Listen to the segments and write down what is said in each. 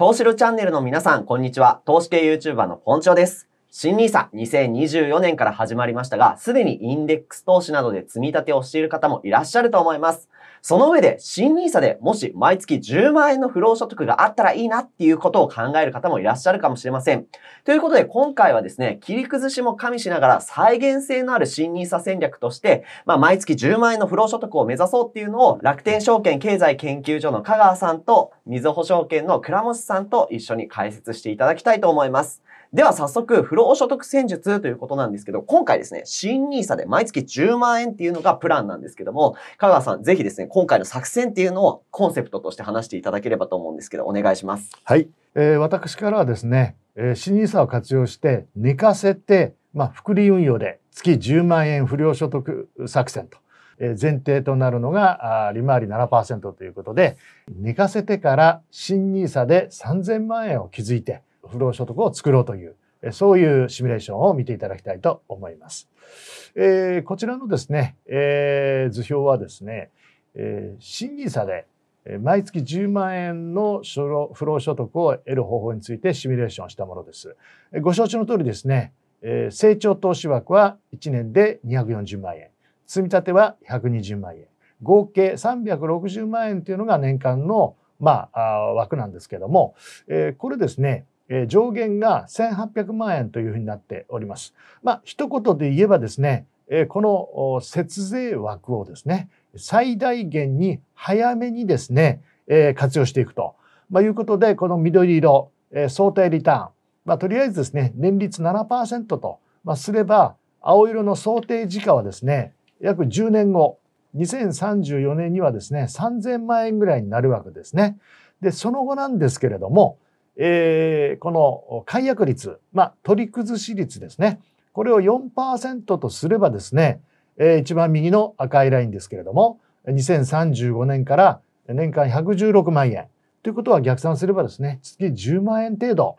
投資のチャンネルの皆さん、こんにちは。投資系 YouTuber のポンチョです。新 NISA2024 年から始まりましたが、すでにインデックス投資などで積み立てをしている方もいらっしゃると思います。その上で、新 nisa でもし毎月10万円の不労所得があったらいいなっていうことを考える方もいらっしゃるかもしれません。ということで、今回はですね、切り崩しも加味しながら再現性のある新 nisa 戦略として、まあ、毎月10万円の不労所得を目指そうっていうのを、楽天証券経済研究所の香川さんと、みずほ証券の倉持さんと一緒に解説していただきたいと思います。では早速、不労所得戦術ということなんですけど、今回ですね、新 nisa で毎月10万円っていうのがプランなんですけども、香川さん、ぜひですね、今回の作戦っていうのをコンセプトとして話していただければと思うんですけど、お願いします。はい。えー、私からはですね、えー、新 nisa を活用して寝かせて、まあ、福利運用で月10万円不良所得作戦と。前提となるのが利回り7%ということで寝かせてから新 nisa で3000万円を築いて不労所得を作ろうという、そういうシミュレーションを見ていただきたいと思います。えー、こちらのですね、えー、図表はですね、えー、審議差で毎月10万円の不労所得を得る方法についてシミュレーションしたものです。ご承知の通りですね、えー、成長投資枠は1年で240万円、積み立ては120万円、合計360万円というのが年間の、まあ、枠なんですけども、えー、これですね、えー、上限が1800万円というふうになっております。まあ、一言で言えばですね、えー、この節税枠をですね、最大限に早めにですね、えー、活用していくと、まあ、いうことで、この緑色、えー、相対リターン、まあ、とりあえずですね、年率7%と、まあ、すれば、青色の想定時価はですね、約10年後、2034年にはですね、3000万円ぐらいになるわけですね。で、その後なんですけれども、えー、この解約率、まあ、取り崩し率ですね。これを4%とすればですね、えー、一番右の赤いラインですけれども、2035年から年間116万円。ということは逆算すればですね、月10万円程度。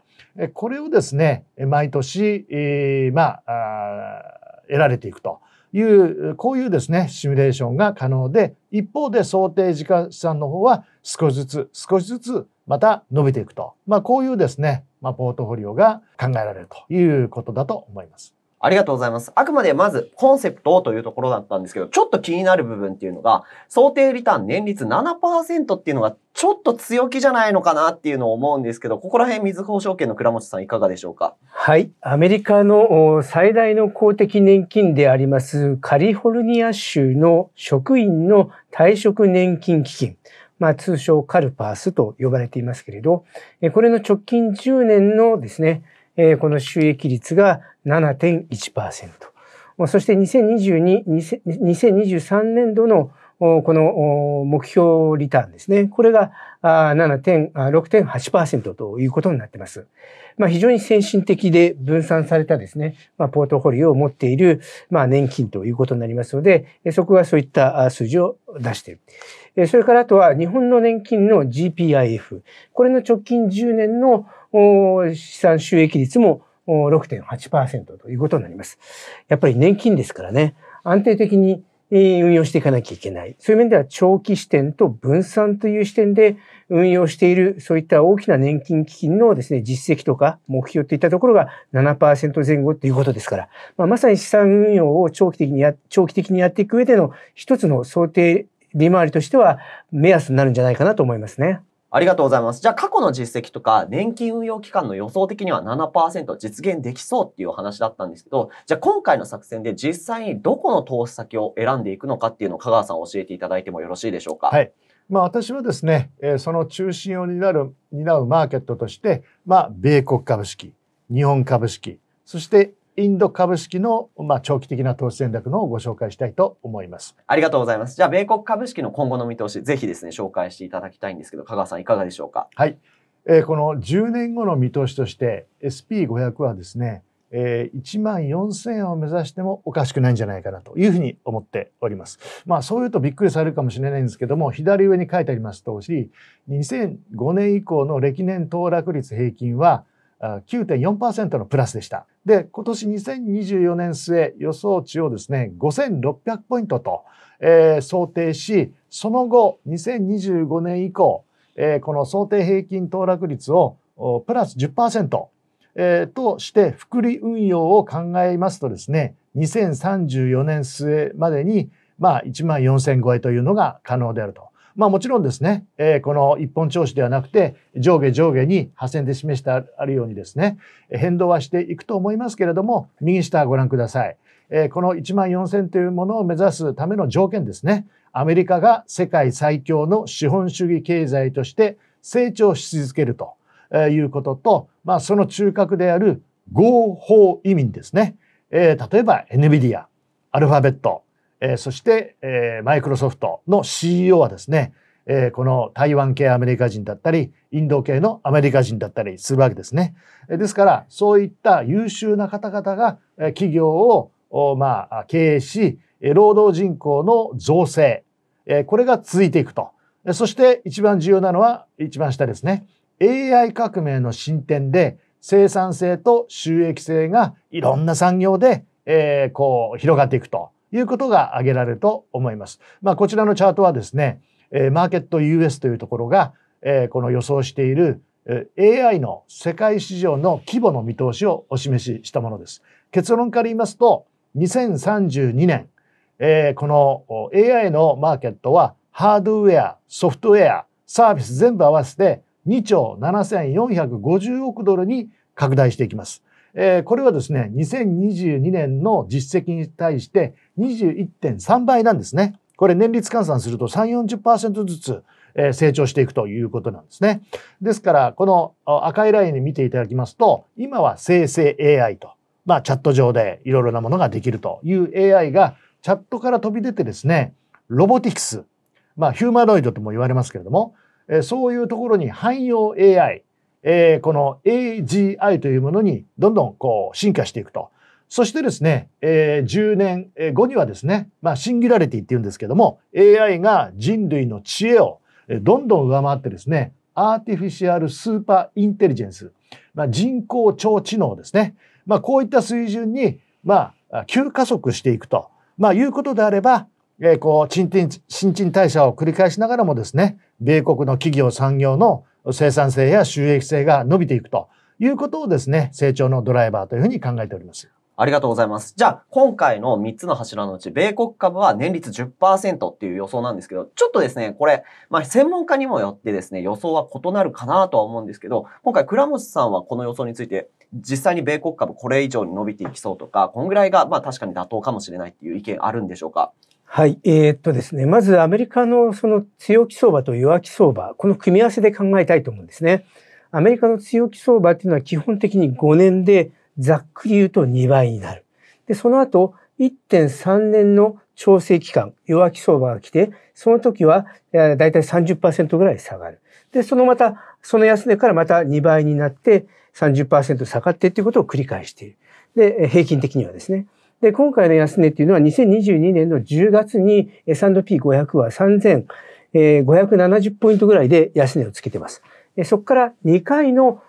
これをですね、毎年、えー、まあ、得られていくと。いう、こういうですね、シミュレーションが可能で、一方で想定時間資産の方は少しずつ、少しずつまた伸びていくと。まあ、こういうですね、まあ、ポートフォリオが考えられるということだと思います。ありがとうございます。あくまでまずコンセプトというところだったんですけど、ちょっと気になる部分っていうのが、想定リターン年率7%っていうのがちょっと強気じゃないのかなっていうのを思うんですけど、ここら辺、水保証券の倉持さんいかがでしょうかはい。アメリカの最大の公的年金であります、カリフォルニア州の職員の退職年金基金。まあ、通称カルパースと呼ばれていますけれど、これの直近10年のですね、えー、この収益率が7.1%。そして2022、2023年度のこの目標リターンですね。これが6.8%ということになっています。まあ、非常に先進的で分散されたですね、まあ、ポートフォリオを持っている、まあ、年金ということになりますので、そこがそういった数字を出している。それからあとは日本の年金の GPIF。これの直近10年の資産収益率も6.8%ということになります。やっぱり年金ですからね、安定的に運用していかなきゃいけない。そういう面では長期視点と分散という視点で運用している、そういった大きな年金基金のですね、実績とか目標といったところが7%前後ということですから、まあ、まさに資産運用を長期的にや、長期的にやっていく上での一つの想定利回りとしては目安になるんじゃないかなと思いますね。ありがとうございます。じゃあ過去の実績とか年金運用期間の予想的には7%実現できそうっていう話だったんですけど、じゃあ今回の作戦で実際にどこの投資先を選んでいくのかっていうのを香川さん教えていただいてもよろしいでしょうか。はい。まあ私はですね、えその中心を担う、担うマーケットとして、まあ米国株式、日本株式、そしてインド株式の、まあ、長期的な投資戦略のご紹介したいと思います。ありがとうございます。じゃあ、米国株式の今後の見通し、ぜひですね、紹介していただきたいんですけど、香川さん、いかがでしょうか。はい。えー、この10年後の見通しとして、SP500 はですね、えー、1万4000円を目指してもおかしくないんじゃないかなというふうに思っております。まあそういうとびっくりされるかもしれないんですけども、左上に書いてあります通り、2005年以降の歴年騰落率平均は9.4%のプラスでした。で、今年2024年末予想値をですね、5600ポイントと、えー、想定し、その後、2025年以降、えー、この想定平均騰落率をプラス10%、えー、として福利運用を考えますとですね、2034年末までに、まあ、1万4000超えというのが可能であると。まあもちろんですね、えー、この一本調子ではなくて、上下上下に破線で示してあるようにですね、変動はしていくと思いますけれども、右下ご覧ください。えー、この1万4000というものを目指すための条件ですね。アメリカが世界最強の資本主義経済として成長し続けるということと、まあその中核である合法移民ですね。えー、例えば NVIDIA、アルファベット、えー、そして、えー、マイクロソフトの CEO はですね、えー、この台湾系アメリカ人だったり、インド系のアメリカ人だったりするわけですね。えー、ですから、そういった優秀な方々が、えー、企業を、おまあ、経営し、労働人口の造成、えー、これが続いていくと。そして一番重要なのは一番下ですね。AI 革命の進展で生産性と収益性がいろんな産業で、えー、こう広がっていくと。いうことが挙げられると思います。まあ、こちらのチャートはですね、えマーケット US というところが、えこの予想している AI の世界市場の規模の見通しをお示ししたものです。結論から言いますと、2032年、えこの AI のマーケットはハードウェア、ソフトウェア、サービス全部合わせて2兆7450億ドルに拡大していきます。えー、これはですね、2022年の実績に対して21.3倍なんですね。これ年率換算すると3、40%ずつ、え成長していくということなんですね。ですから、この赤いラインに見ていただきますと、今は生成 AI と、まあチャット上でいろいろなものができるという AI がチャットから飛び出てですね、ロボティクス、まあヒューマノイドとも言われますけれども、えそういうところに汎用 AI、えー、この AGI というものにどんどんこう進化していくと。そしてですね、えー、10年後にはですね、まあ、シンギュラリティって言うんですけども、AI が人類の知恵をどんどん上回ってですね、アーティフィシャルスーパーインテリジェンス、まあ、人工超知能ですね。まあ、こういった水準に、まあ、急加速していくと、まあ、いうことであれば、えー、こう、新陳代謝を繰り返しながらもですね、米国の企業産業の生産性や収益性が伸びていくということをですね、成長のドライバーというふうに考えております。ありがとうございます。じゃあ、今回の3つの柱のうち、米国株は年率10%っていう予想なんですけど、ちょっとですね、これ、まあ、専門家にもよってですね、予想は異なるかなとは思うんですけど、今回、倉持さんはこの予想について、実際に米国株これ以上に伸びていきそうとか、こんぐらいが、まあ、確かに妥当かもしれないっていう意見あるんでしょうかはい、えー、っとですね、まずアメリカのその強気相場と弱気相場、この組み合わせで考えたいと思うんですね。アメリカの強気相場っていうのは基本的に5年でざっくり言うと2倍になる。で、その後1.3年の調整期間、弱気相場が来て、その時はだいたい30%ぐらい下がる。で、そのまた、その安値からまた2倍になって30%下がってっていうことを繰り返している。で、平均的にはですね。で、今回の安値っていうのは2022年の10月に S&P500 は3570ポイントぐらいで安値をつけてます。そこから2回の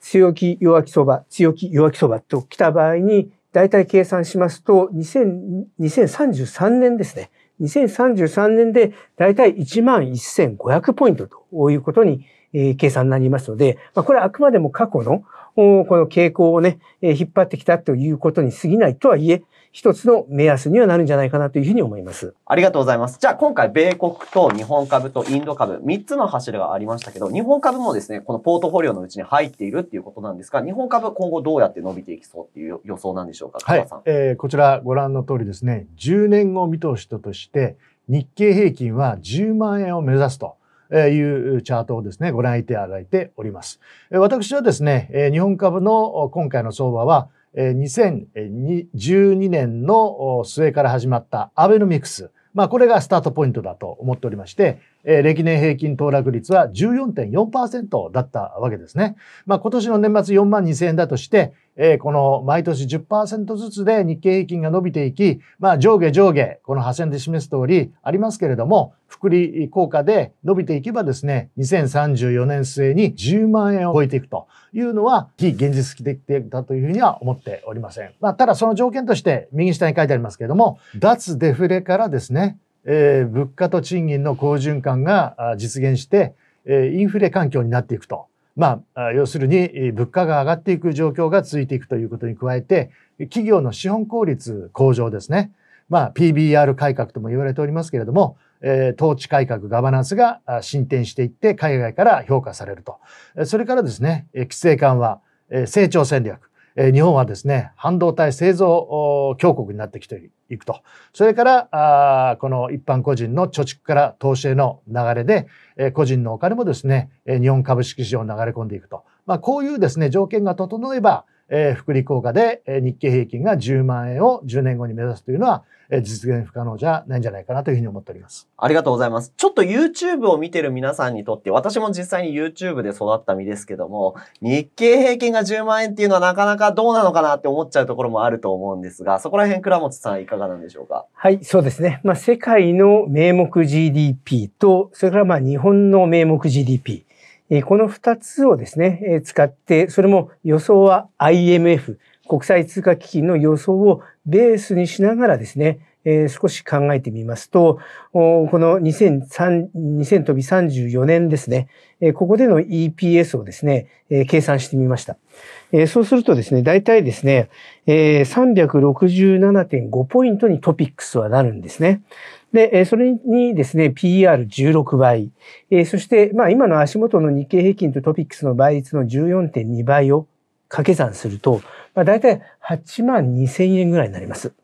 強気弱気相場、強気弱気相場と来た場合に、大体計算しますと、2033年ですね。2033年で大体11,500ポイントということに、え計算になりますので、まあ、これはあくまでも過去のこの傾向をね、引っ張ってきたということに過ぎないとはいえ、一つの目安にはなるんじゃないかなというふうに思います。ありがとうございます。じゃあ今回、米国と日本株とインド株、3つの柱がありましたけど、日本株もですね、このポートフォリオのうちに入っているっていうことなんですが、日本株今後どうやって伸びていきそうっていう予想なんでしょうか、はい、えー、こちらご覧の通りですね、10年後見通しとして、日経平均は10万円を目指すというチャートをですね、ご覧いただいております。私はですね、日本株の今回の相場は、2012年の末から始まったアベノミクス。まあ、これがスタートポイントだと思っておりまして、えー、歴年平均騰落率は14.4%だったわけですね。まあ、今年の年末4万2000円だとして、えー、この毎年10%ずつで日経平均が伸びていき、まあ、上下上下、この破線で示す通りありますけれども、福利効果で伸びていけばですね、2034年末に10万円を超えていくというのは非現実的だというふうには思っておりません。まあ、ただその条件として右下に書いてありますけれども、脱デフレからですね、えー、物価と賃金の好循環が実現して、えー、インフレ環境になっていくと。まあ、要するに、物価が上がっていく状況が続いていくということに加えて、企業の資本効率向上ですね。まあ、PBR 改革とも言われておりますけれども、えー、統治改革、ガバナンスが進展していって、海外から評価されると。それからですね、規制緩和、成長戦略、日本はですね、半導体製造強国になってきていくと。それから、あこの一般個人の貯蓄から投資への流れで、え個人のお金もですね、日本株式市場に流れ込んでいくと。まあ、こういうですね、条件が整えば、えー、福利効果で、えー、日経平均が10万円を10年後に目指すというのは、えー、実現不可能じゃないんじゃないかなというふうに思っております。ありがとうございます。ちょっと YouTube を見てる皆さんにとって、私も実際に YouTube で育った身ですけども、日経平均が10万円っていうのはなかなかどうなのかなって思っちゃうところもあると思うんですが、そこら辺倉本さんいかがなんでしょうかはい、そうですね。まあ、世界の名目 GDP と、それからまあ日本の名目 GDP。この二つをですね、使って、それも予想は IMF、国際通貨基金の予想をベースにしながらですね、えー、少し考えてみますと、この2003 2000飛び34年ですね、えー、ここでの EPS をですね、えー、計算してみました。えー、そうするとですね、大体ですね、えー、367.5ポイントにトピックスはなるんですね。で、えそれにですね、PR16 倍、えー、そして、まあ今の足元の日経平均とトピックスの倍率の14.2倍を掛け算すると、まあ、大体8万2000円ぐらいになります。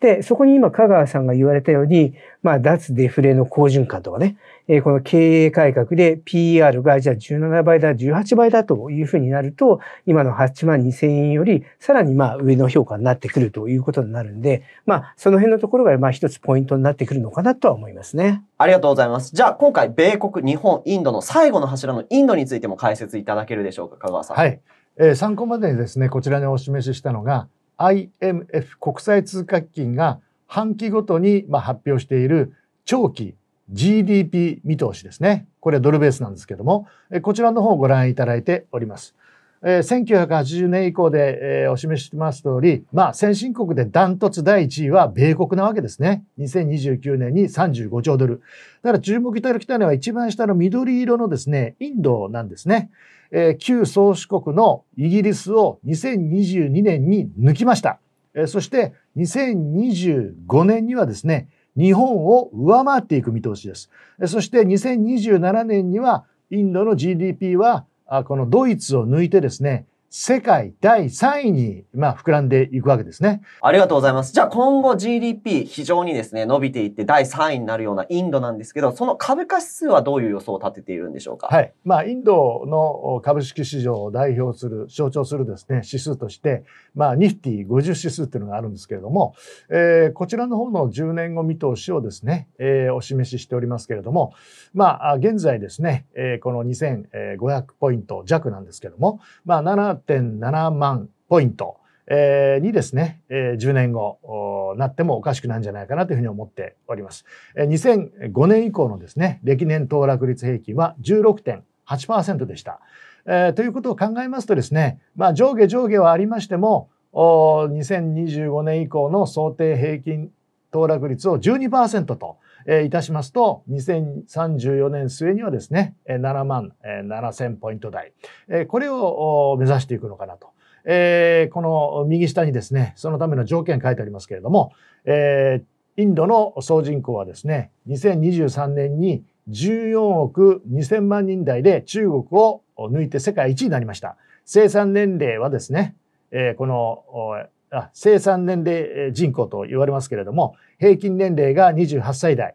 で、そこに今、香川さんが言われたように、まあ、脱デフレの好循環とかね、えこの経営改革で PR がじゃあ17倍だ、18倍だというふうになると、今の8万2千円よりさらにまあ上の評価になってくるということになるんで、まあその辺のところがまあ一つポイントになってくるのかなとは思いますね。ありがとうございます。じゃあ今回、米国、日本、インドの最後の柱のインドについても解説いただけるでしょうか、香川さん。はい。えー、参考までにですね、こちらにお示ししたのが、IMF 国際通貨基金が半期ごとにま発表している長期 GDP 見通しですね。これはドルベースなんですけども、こちらの方をご覧いただいております。え1980年以降で、えお示ししてます通り、まあ、先進国でダントツ第1位は米国なわけですね。2029年に35兆ドル。だから注目いただきたいのは一番下の緑色のですね、インドなんですね。え旧宗主国のイギリスを2022年に抜きました。えそして2025年にはですね、日本を上回っていく見通しです。えそして2027年にはインドの GDP はあこのドイツを抜いてですね、世界第3位に、まあ、膨らんでいくわけですね。ありがとうございます。じゃあ今後 GDP 非常にですね、伸びていって第3位になるようなインドなんですけど、その株価指数はどういう予想を立てているんでしょうか。はい。まあ、インドの株式市場を代表する、象徴するですね、指数として、まあ、ニフティ50指数っていうのがあるんですけれども、えー、こちらの方の10年後見通しをですね、えー、お示ししておりますけれども、まあ、現在ですね、えー、この2500ポイント弱なんですけども、まあ、7 7.7万ポイント、えー、にですね、えー、10年後なってもおかしくないんじゃないかなというふうに思っております。えー、2005年以降のですね、歴年騰落率平均は16.8%でした。えー、ということを考えますとですね、まあ、上下上下はありましても、お2025年以降の想定平均騰落率を12%と、えー、いたしますと、2034年末にはですね、7万7000ポイント台、えー、これを目指していくのかなと。えー、この右下にですね、そのための条件書いてありますけれども、えー、インドの総人口はですね、2023年に14億2000万人台で中国を抜いて世界一になりました。生産年齢はですね、えー、このあ生産年齢人口と言われますけれども、平均年齢が28歳代。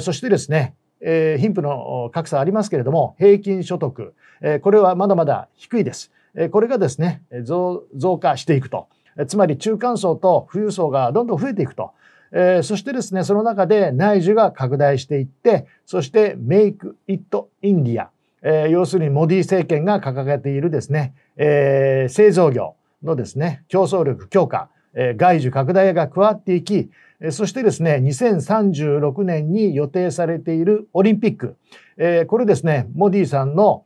そしてですね、えー、貧富の格差ありますけれども、平均所得、えー、これはまだまだ低いです。えー、これがですね、増増加していくと。つまり中間層と富裕層がどんどん増えていくと。えー、そしてですね、その中で内需が拡大していって、そしてメイク・イット・インディア、えー、要するにモディ政権が掲げているですね、えー、製造業、のですね、競争力強化、え外需拡大が加わっていき、えそしてですね、2036年に予定されているオリンピック、えこれですね、モディさんの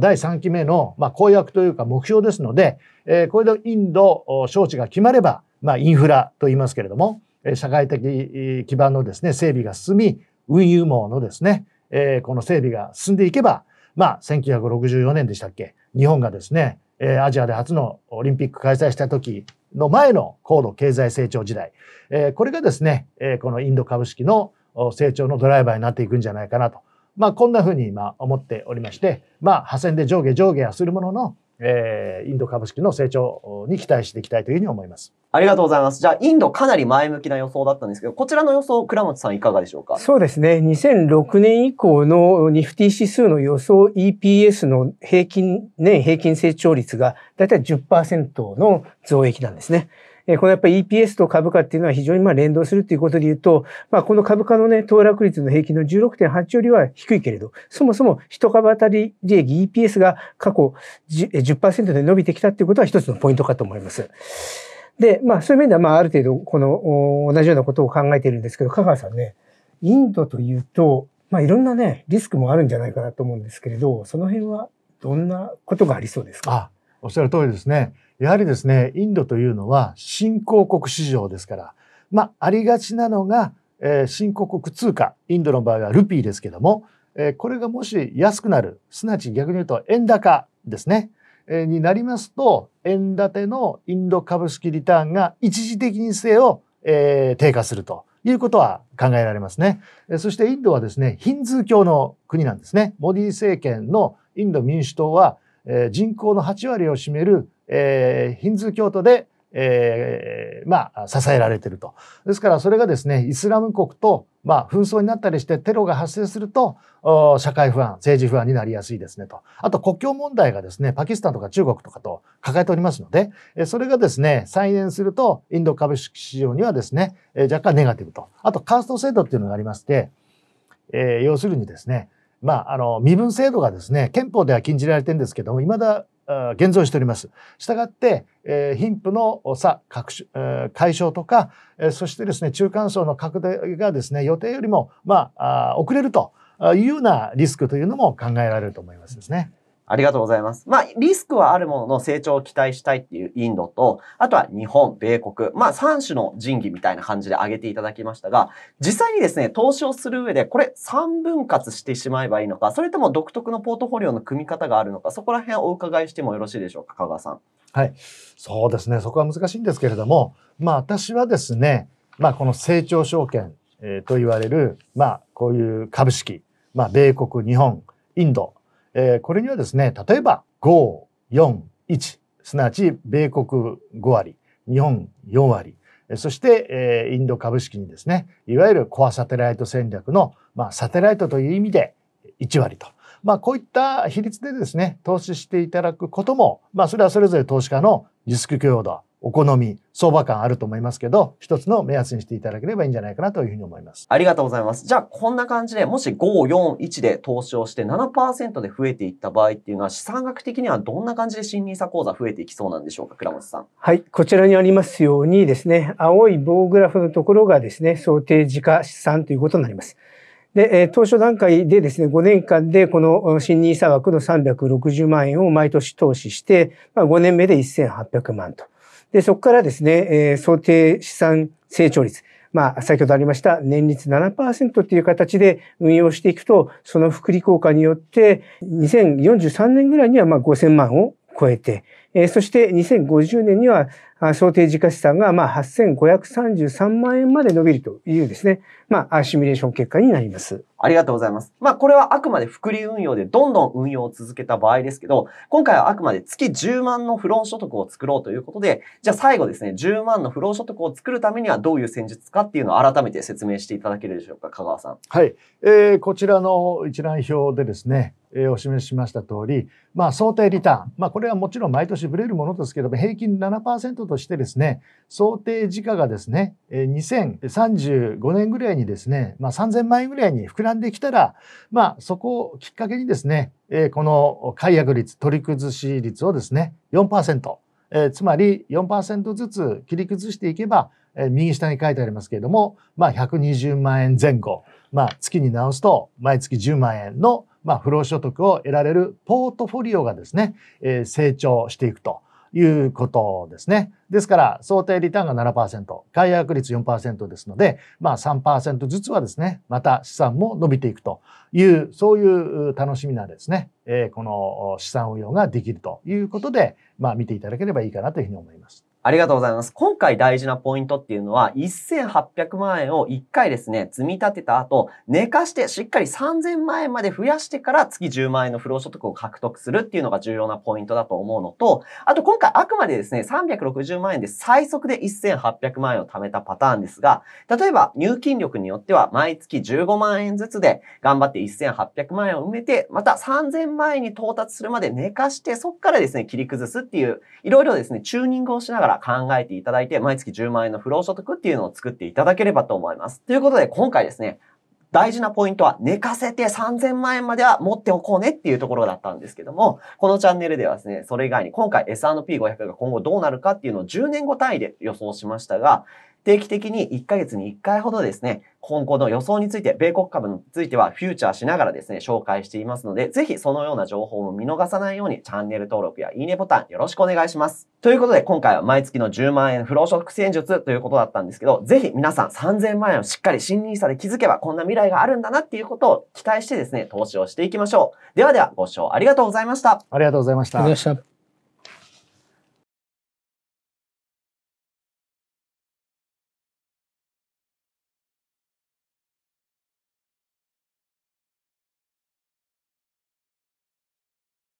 第3期目の、まあ、公約というか目標ですので、えこれでインド招致が決まれば、まあ、インフラと言いますけれども、社会的基盤のですね、整備が進み、運輸網のですね、えこの整備が進んでいけば、まあ、1964年でしたっけ日本がですね、えアジアで初のオリンピック開催した時の前の高度経済成長時代、えこれがですね、えこのインド株式の成長のドライバーになっていくんじゃないかなと。まあ、こんなふうに今思っておりまして、まあ、破線で上下上下はするものの、えー、インド株式の成長に期待していきたいというふうに思います。ありがとうございます。じゃあ、インドかなり前向きな予想だったんですけど、こちらの予想、倉持さんいかがでしょうかそうですね。2006年以降のニフティ指数の予想 EPS の平均、年平均成長率がだいたい10%の増益なんですね。えこのやっぱり EPS と株価っていうのは非常にまあ連動するっていうことで言うと、まあ、この株価のね、騰落率の平均の16.8よりは低いけれど、そもそも一株当たり利益 EPS が過去 10%, で伸びてきたっていうことは一つのポイントかと思います。で、まあそういう面ではまあある程度この同じようなことを考えているんですけど、香川さんね、インドというと、まあいろんなね、リスクもあるんじゃないかなと思うんですけれど、その辺はどんなことがありそうですかおっしゃる通りですね。やはりですね、インドというのは新興国市場ですから、まあ、ありがちなのが、えー、新興国通貨、インドの場合はルピーですけども、えー、これがもし安くなる、すなわち逆に言うと円高ですね、えー、になりますと、円建てのインド株式リターンが一時的にせよ、えー、低下すると。いうことは考えられますね。そしてインドはですね、ヒンズー教の国なんですね。モディ政権のインド民主党はえー、人口の8割を占める、えー、ヒンズー教徒で、えー、まあ、支えられてると。ですから、それがですね、イスラム国と、まあ、紛争になったりしてテロが発生すると、社会不安、政治不安になりやすいですねと。あと、国境問題がですね、パキスタンとか中国とかと抱えておりますので、それがですね、再燃すると、インド株式市場にはですね、若干ネガティブと。あと、カースト制度っていうのがありまして、えー、要するにですね、まあ、あの、身分制度がですね、憲法では禁じられてるんですけども、いまだ現存しております。したがって、えー、貧富の差各えー、解消とか、えー、そしてですね、中間層の拡大がですね、予定よりも、まあ、あ遅れるというようなリスクというのも考えられると思いますですね。ありがとうございます。まあ、リスクはあるものの成長を期待したいっていうインドと、あとは日本、米国、まあ3種の人義みたいな感じで挙げていただきましたが、実際にですね、投資をする上で、これ3分割してしまえばいいのか、それとも独特のポートフォリオの組み方があるのか、そこら辺をお伺いしてもよろしいでしょうか、香川さん。はい。そうですね、そこは難しいんですけれども、まあ私はですね、まあこの成長証券、えー、と言われる、まあこういう株式、まあ米国、日本、インド、えー、これにはですね、例えば5、4、1、すなわち米国5割、日本4割、そして、えー、インド株式にですね、いわゆるコアサテライト戦略の、まあ、サテライトという意味で1割と。まあ、こういった比率でですね、投資していただくことも、まあ、それはそれぞれ投資家のリスク許容度お好み、相場感あると思いますけど、一つの目安にしていただければいいんじゃないかなというふうに思います。ありがとうございます。じゃあ、こんな感じで、もし5、4、1で投資をして7%で増えていった場合っていうのは、資産額的にはどんな感じで新ニーサ口座増えていきそうなんでしょうか、倉本さん。はい、こちらにありますようにですね、青い棒グラフのところがですね、想定時価資産ということになります。で、えー、当初段階でですね、5年間でこの新ニーサ枠の360万円を毎年投資して、まあ、5年目で1800万と。で、そこからですね、えー、想定資産成長率、まあ、先ほどありました年率7%っていう形で運用していくと、その福利効果によって、2043年ぐらいにはまあ5000万を超えて、えー、そして2050年には想定時価資産がまあ8533万円まで伸びるというですね、まあ、シミュレーション結果になります。ありがとうございます。まあ、これはあくまで複利運用でどんどん運用を続けた場合ですけど、今回はあくまで月10万の不労所得を作ろうということで、じゃあ最後ですね、10万の不労所得を作るためにはどういう戦術かっていうのを改めて説明していただけるでしょうか、香川さん。はい。えー、こちらの一覧表でですね、えー、お示ししました通り、まあ、想定リターン。まあ、これはもちろん毎年ぶれるものですけれども、平均7%としてですね、想定時価がですね、2035年ぐらいにですね、まあ、3000万円ぐらいに膨らんできたら、まあ、そこをきっかけにですね、この解約率、取り崩し率をですね、4%、えつまり4%ずつ切り崩していけば、え右下に書いてありますけれども、まあ、120万円前後、まあ、月に直すと毎月10万円のまあ、不労所得を得られるポートフォリオがですね、えー、成長していくと。いうことですね。ですから、想定リターンが7%、解約率4%ですので、まあ3%ずつはですね、また資産も伸びていくという、そういう楽しみなですね、えー、この資産運用ができるということで、まあ見ていただければいいかなというふうに思います。ありがとうございます。今回大事なポイントっていうのは、1800万円を1回ですね、積み立てた後、寝かしてしっかり3000万円まで増やしてから月10万円の不労所得を獲得するっていうのが重要なポイントだと思うのと、あと今回あくまでですね、360万円で最速で1800万円を貯めたパターンですが、例えば入金力によっては毎月15万円ずつで頑張って1800万円を埋めて、また3000万円に到達するまで寝かして、そこからですね、切り崩すっていう、いろいろですね、チューニングをしながらから考えていただいて、毎月10万円の不労所得っていうのを作っていただければと思います。ということで、今回ですね、大事なポイントは寝かせて3000万円までは持っておこうねっていうところだったんですけども、このチャンネルではですね、それ以外に今回 S&P500 が今後どうなるかっていうのを10年後単位で予想しましたが、定期的に1ヶ月に1回ほどですね、今後の予想について、米国株についてはフューチャーしながらですね、紹介していますので、ぜひそのような情報も見逃さないように、チャンネル登録やいいねボタンよろしくお願いします。ということで、今回は毎月の10万円不労所得戦術ということだったんですけど、ぜひ皆さん3000万円をしっかり新 n 差で築けば、こんな未来があるんだなっていうことを期待してですね、投資をしていきましょう。ではでは、ご視聴ありがとうございました。ありがとうございました。